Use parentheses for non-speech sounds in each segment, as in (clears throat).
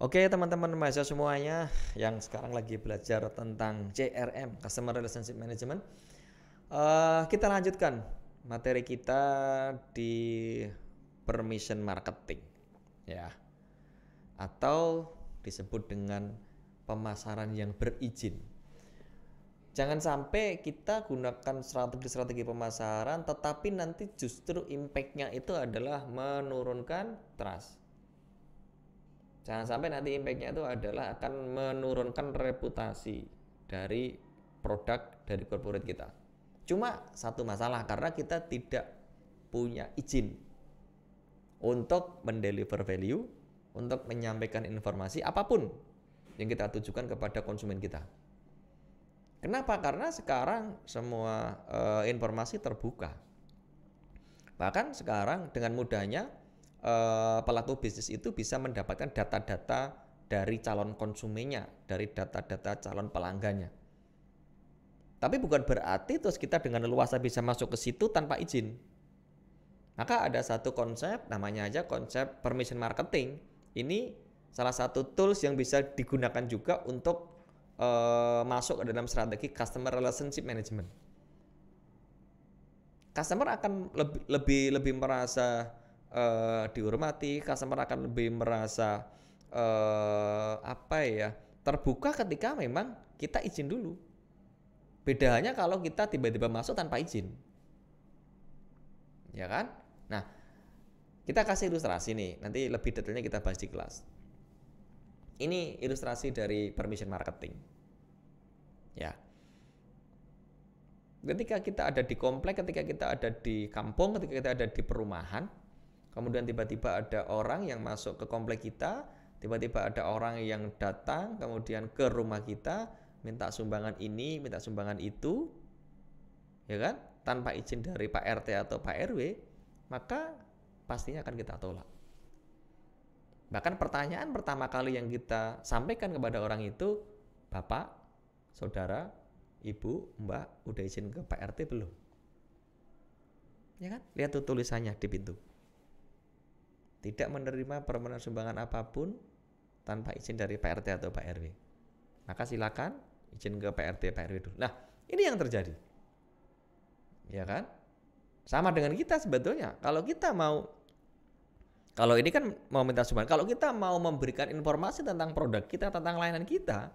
Oke teman-teman mahasiswa semuanya yang sekarang lagi belajar tentang CRM (Customer Relationship Management), uh, kita lanjutkan materi kita di permission marketing, ya, atau disebut dengan pemasaran yang berizin. Jangan sampai kita gunakan strategi-strategi pemasaran, tetapi nanti justru impactnya itu adalah menurunkan trust. Jangan sampai nanti impactnya itu adalah akan menurunkan reputasi dari produk dari corporate kita. Cuma satu masalah karena kita tidak punya izin untuk mendeliver value, untuk menyampaikan informasi apapun yang kita tujukan kepada konsumen kita. Kenapa? Karena sekarang semua e, informasi terbuka. Bahkan sekarang dengan mudahnya e, pelaku bisnis itu bisa mendapatkan data-data dari calon konsumennya, dari data-data calon pelanggannya. Tapi bukan berarti terus kita dengan leluasa bisa masuk ke situ tanpa izin. Maka ada satu konsep namanya aja konsep permission marketing. Ini salah satu tools yang bisa digunakan juga untuk uh, masuk ke dalam strategi customer relationship management. Customer akan lebih lebih lebih merasa uh, dihormati, customer akan lebih merasa uh, apa ya terbuka ketika memang kita izin dulu. Bedanya kalau kita tiba-tiba masuk tanpa izin, ya kan? Nah, kita kasih ilustrasi nih, nanti lebih detailnya kita bahas di kelas. Ini ilustrasi dari permission marketing. Ya. Ketika kita ada di komplek, ketika kita ada di kampung, ketika kita ada di perumahan, kemudian tiba-tiba ada orang yang masuk ke komplek kita, tiba-tiba ada orang yang datang kemudian ke rumah kita, minta sumbangan ini, minta sumbangan itu, ya kan? Tanpa izin dari Pak RT atau Pak RW, maka pastinya akan kita tolak. Bahkan pertanyaan pertama kali yang kita sampaikan kepada orang itu, Bapak, Saudara, Ibu, Mbak, udah izin ke pak rt belum? Ya kan? Lihat tuh tulisannya di pintu. Tidak menerima permohonan sumbangan apapun tanpa izin dari pak rt atau Pak RW. Maka silakan izin ke pak rt Pak RW dulu. Nah, ini yang terjadi. Ya kan? Sama dengan kita sebetulnya. Kalau kita mau kalau ini kan mau minta sumbangan. Kalau kita mau memberikan informasi tentang produk kita, tentang layanan kita,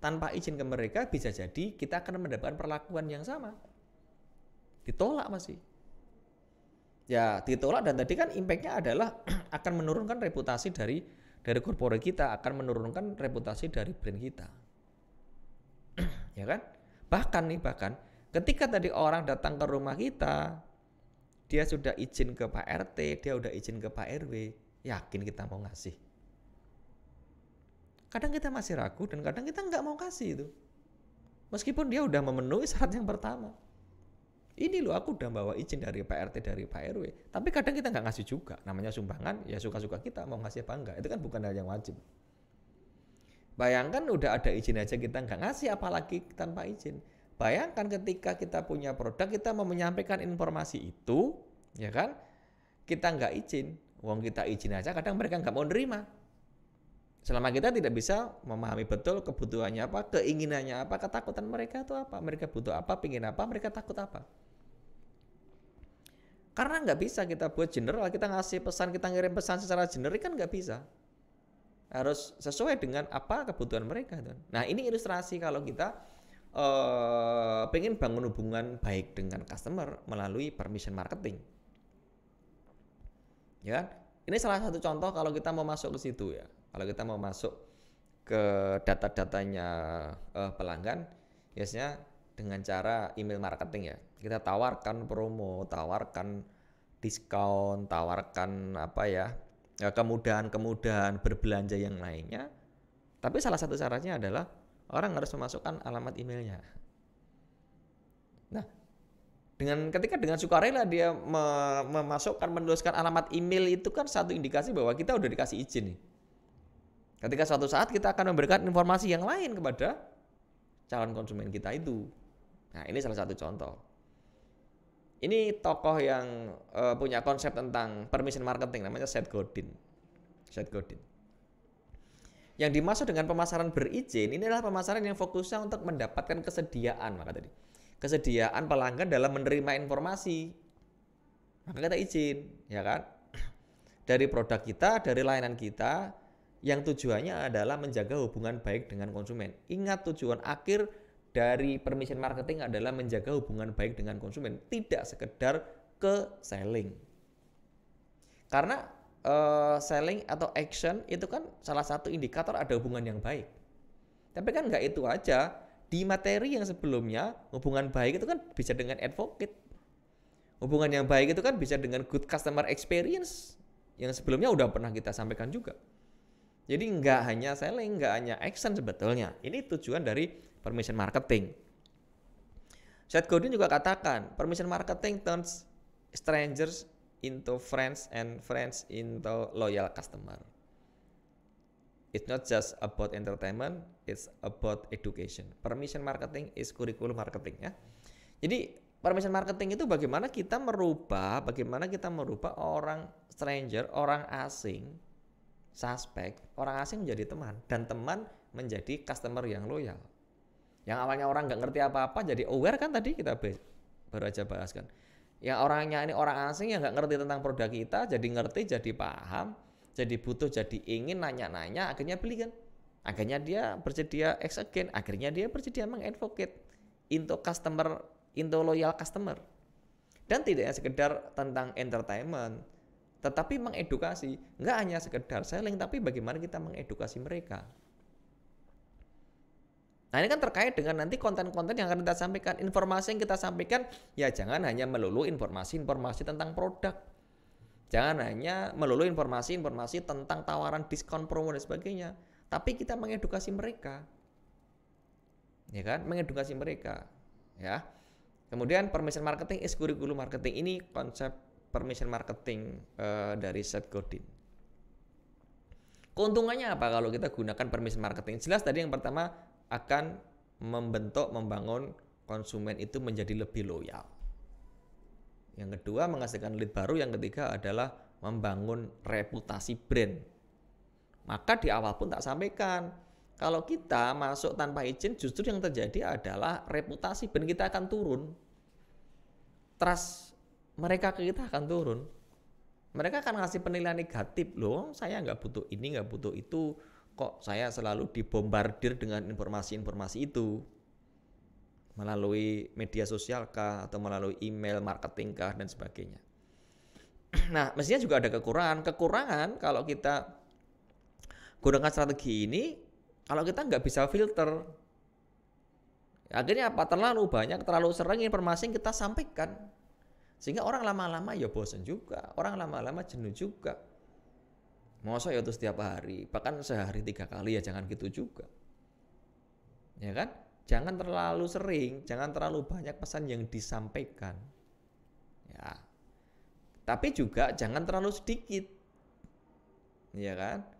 tanpa izin ke mereka bisa jadi kita akan mendapatkan perlakuan yang sama. Ditolak masih. Ya ditolak dan tadi kan impactnya adalah (clears throat) akan menurunkan reputasi dari dari korporat kita, akan menurunkan reputasi dari brand kita. (clears throat) ya kan? Bahkan nih bahkan ketika tadi orang datang ke rumah kita, dia sudah izin ke Pak RT, dia sudah izin ke Pak RW, yakin kita mau ngasih. Kadang kita masih ragu dan kadang kita nggak mau kasih itu. Meskipun dia udah memenuhi syarat yang pertama. Ini loh aku udah bawa izin dari Pak RT, dari Pak RW. Tapi kadang kita nggak ngasih juga. Namanya sumbangan ya suka-suka kita mau ngasih apa enggak. Itu kan bukan hal yang wajib. Bayangkan udah ada izin aja kita nggak ngasih apalagi tanpa izin. Bayangkan ketika kita punya produk, kita mau menyampaikan informasi itu, ya kan? Kita nggak izin, uang kita izin aja, kadang mereka nggak mau nerima. Selama kita tidak bisa memahami betul kebutuhannya apa, keinginannya apa, ketakutan mereka itu apa, mereka butuh apa, pingin apa, mereka takut apa. Karena nggak bisa kita buat general, kita ngasih pesan, kita ngirim pesan secara generik kan nggak bisa. Harus sesuai dengan apa kebutuhan mereka. Nah ini ilustrasi kalau kita uh, pengen bangun hubungan baik dengan customer melalui permission marketing. Ya, kan? ini salah satu contoh kalau kita mau masuk ke situ ya. Kalau kita mau masuk ke data-datanya uh, pelanggan, biasanya dengan cara email marketing ya. Kita tawarkan promo, tawarkan diskon, tawarkan apa ya, eh, kemudahan-kemudahan berbelanja yang lainnya. Tapi salah satu caranya adalah orang harus memasukkan alamat emailnya. Nah, dengan ketika dengan sukarela dia memasukkan menuliskan alamat email itu kan satu indikasi bahwa kita udah dikasih izin nih. Ketika suatu saat kita akan memberikan informasi yang lain kepada calon konsumen kita itu. Nah, ini salah satu contoh. Ini tokoh yang uh, punya konsep tentang permission marketing namanya Seth Godin. Seth Godin. Yang dimaksud dengan pemasaran berizin ini adalah pemasaran yang fokusnya untuk mendapatkan kesediaan maka tadi. Kesediaan pelanggan dalam menerima informasi. Maka kita izin, ya kan? Dari produk kita, dari layanan kita yang tujuannya adalah menjaga hubungan baik dengan konsumen. Ingat tujuan akhir dari permission marketing adalah menjaga hubungan baik dengan konsumen, tidak sekedar ke selling. Karena uh, selling atau action itu kan salah satu indikator ada hubungan yang baik. Tapi kan nggak itu aja. Di materi yang sebelumnya hubungan baik itu kan bisa dengan advocate. Hubungan yang baik itu kan bisa dengan good customer experience yang sebelumnya udah pernah kita sampaikan juga. Jadi nggak hanya selling, nggak hanya action sebetulnya. Ini tujuan dari permission marketing. Seth Godin juga katakan, permission marketing turns strangers into friends and friends into loyal customer. It's not just about entertainment, it's about education. Permission marketing is kurikulum marketing ya. Jadi permission marketing itu bagaimana kita merubah, bagaimana kita merubah orang stranger, orang asing, suspect, orang asing menjadi teman dan teman menjadi customer yang loyal. Yang awalnya orang nggak ngerti apa-apa jadi aware kan tadi kita baru aja bahas kan yang orangnya ini orang asing yang nggak ngerti tentang produk kita jadi ngerti jadi paham jadi butuh jadi ingin nanya-nanya akhirnya beli kan akhirnya dia bersedia ex again akhirnya dia bersedia mengadvocate into customer into loyal customer dan tidak sekedar tentang entertainment tetapi mengedukasi nggak hanya sekedar selling tapi bagaimana kita mengedukasi mereka Nah ini kan terkait dengan nanti konten-konten yang akan kita sampaikan, informasi yang kita sampaikan, ya jangan hanya melulu informasi-informasi tentang produk. Jangan hanya melulu informasi-informasi tentang tawaran diskon promo dan sebagainya, tapi kita mengedukasi mereka. Ya kan? Mengedukasi mereka, ya. Kemudian permission marketing is curriculum marketing ini konsep permission marketing uh, dari Seth Godin. Keuntungannya apa kalau kita gunakan permission marketing? Jelas tadi yang pertama akan membentuk membangun konsumen itu menjadi lebih loyal. Yang kedua menghasilkan lead baru, yang ketiga adalah membangun reputasi brand. Maka di awal pun tak sampaikan, kalau kita masuk tanpa izin justru yang terjadi adalah reputasi brand kita akan turun. Trust mereka ke kita akan turun. Mereka akan ngasih penilaian negatif loh, saya nggak butuh ini, nggak butuh itu, kok saya selalu dibombardir dengan informasi-informasi itu melalui media sosial kah atau melalui email marketing kah dan sebagainya. (clears throat) Nah, mestinya juga ada kekurangan. Kekurangan kalau kita gunakan strategi ini, kalau kita nggak bisa filter, akhirnya apa? Terlalu banyak, terlalu sering informasi yang kita sampaikan, sehingga orang lama-lama ya bosan juga, orang lama-lama jenuh juga Masa ya itu setiap hari, bahkan sehari tiga kali ya jangan gitu juga. Ya kan? Jangan terlalu sering, jangan terlalu banyak pesan yang disampaikan. Ya. Tapi juga jangan terlalu sedikit. Ya kan?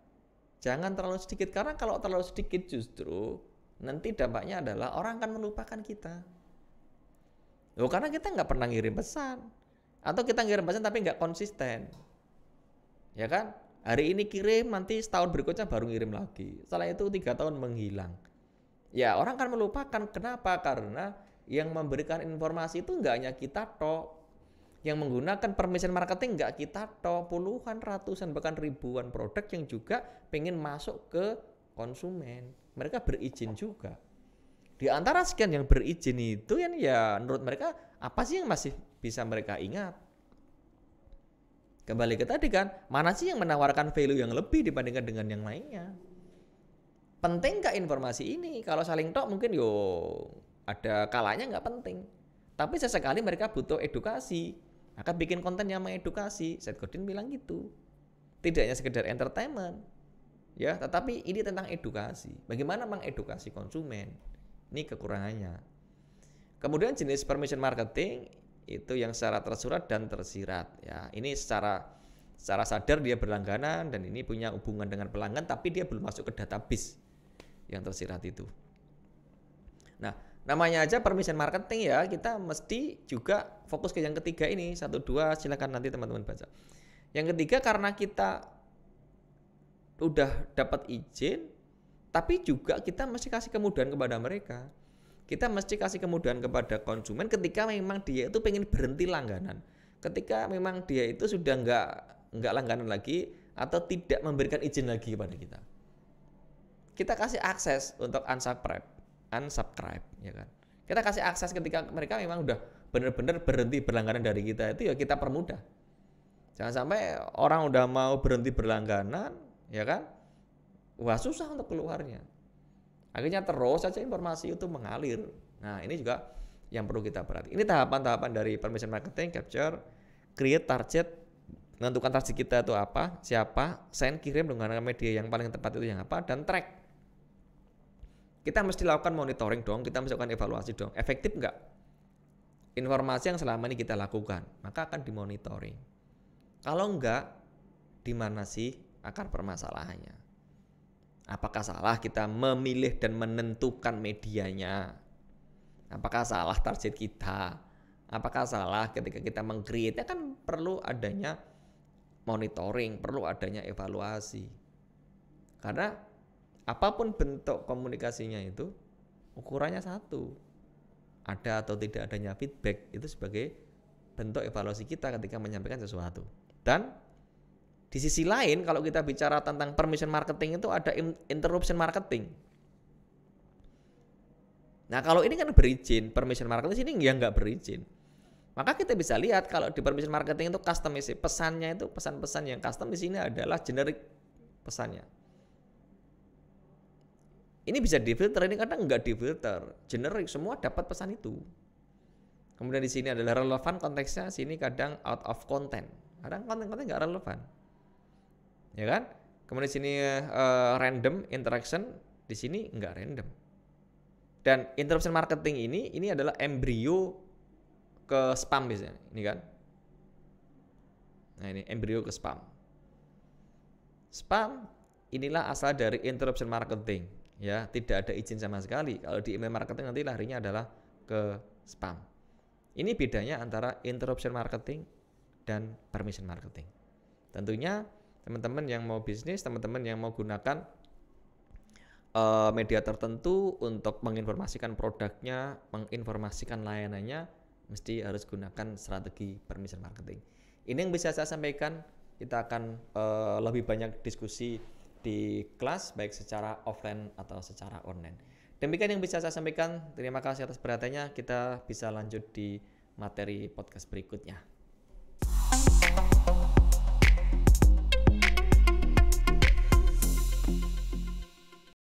Jangan terlalu sedikit karena kalau terlalu sedikit justru nanti dampaknya adalah orang akan melupakan kita. Loh, karena kita nggak pernah ngirim pesan atau kita ngirim pesan tapi nggak konsisten. Ya kan? Hari ini kirim, nanti setahun berikutnya baru ngirim lagi. Setelah itu tiga tahun menghilang. Ya orang kan melupakan. Kenapa? Karena yang memberikan informasi itu nggak hanya kita toh. Yang menggunakan permission marketing nggak kita toh. Puluhan, ratusan, bahkan ribuan produk yang juga pengen masuk ke konsumen. Mereka berizin juga. Di antara sekian yang berizin itu yang ya menurut mereka apa sih yang masih bisa mereka ingat? Kembali ke tadi kan, mana sih yang menawarkan value yang lebih dibandingkan dengan yang lainnya? Penting gak informasi ini? Kalau saling tok mungkin yo ada kalanya nggak penting. Tapi sesekali mereka butuh edukasi. Maka bikin konten yang mengedukasi. Seth Godin bilang gitu. Tidak hanya sekedar entertainment. Ya, tetapi ini tentang edukasi. Bagaimana mengedukasi konsumen? Ini kekurangannya. Kemudian jenis permission marketing itu yang secara tersurat dan tersirat ya ini secara secara sadar dia berlangganan dan ini punya hubungan dengan pelanggan tapi dia belum masuk ke database yang tersirat itu nah namanya aja permission marketing ya kita mesti juga fokus ke yang ketiga ini satu dua silakan nanti teman-teman baca yang ketiga karena kita udah dapat izin tapi juga kita mesti kasih kemudahan kepada mereka kita mesti kasih kemudahan kepada konsumen ketika memang dia itu pengen berhenti langganan. Ketika memang dia itu sudah nggak nggak langganan lagi atau tidak memberikan izin lagi kepada kita. Kita kasih akses untuk unsubscribe, unsubscribe, ya kan. Kita kasih akses ketika mereka memang udah benar-benar berhenti berlangganan dari kita itu ya kita permudah. Jangan sampai orang udah mau berhenti berlangganan, ya kan? Wah susah untuk keluarnya. Akhirnya terus saja informasi itu mengalir. Nah, ini juga yang perlu kita perhatikan. Ini tahapan-tahapan dari permission marketing, capture, create target, menentukan target kita itu apa, siapa, send, kirim dengan media yang paling tepat itu yang apa, dan track. Kita mesti lakukan monitoring dong, kita mesti lakukan evaluasi dong. Efektif nggak? Informasi yang selama ini kita lakukan, maka akan dimonitoring. Kalau enggak, di mana sih akar permasalahannya? Apakah salah kita memilih dan menentukan medianya? Apakah salah target kita? Apakah salah ketika kita mengcreate? Ya kan perlu adanya monitoring, perlu adanya evaluasi. Karena apapun bentuk komunikasinya itu ukurannya satu. Ada atau tidak adanya feedback itu sebagai bentuk evaluasi kita ketika menyampaikan sesuatu. Dan di sisi lain, kalau kita bicara tentang permission marketing itu ada interruption marketing. Nah kalau ini kan berizin, permission marketing sini ya nggak berizin. Maka kita bisa lihat kalau di permission marketing itu custom isi, pesannya itu pesan-pesan yang custom di sini adalah generic pesannya. Ini bisa difilter, ini kadang nggak difilter, generic semua dapat pesan itu. Kemudian di sini adalah relevan konteksnya, sini kadang out of content. Kadang konten-konten nggak relevan ya kan? Kemudian di sini uh, random interaction, di sini nggak random. Dan interruption marketing ini ini adalah embrio ke spam biasanya, ini kan? Nah, ini embrio ke spam. Spam inilah asal dari interruption marketing, ya, tidak ada izin sama sekali. Kalau di email marketing nanti larinya adalah ke spam. Ini bedanya antara interruption marketing dan permission marketing. Tentunya teman-teman yang mau bisnis teman-teman yang mau gunakan uh, media tertentu untuk menginformasikan produknya menginformasikan layanannya mesti harus gunakan strategi permission marketing ini yang bisa saya sampaikan kita akan uh, lebih banyak diskusi di kelas baik secara offline atau secara online demikian yang bisa saya sampaikan terima kasih atas perhatiannya kita bisa lanjut di materi podcast berikutnya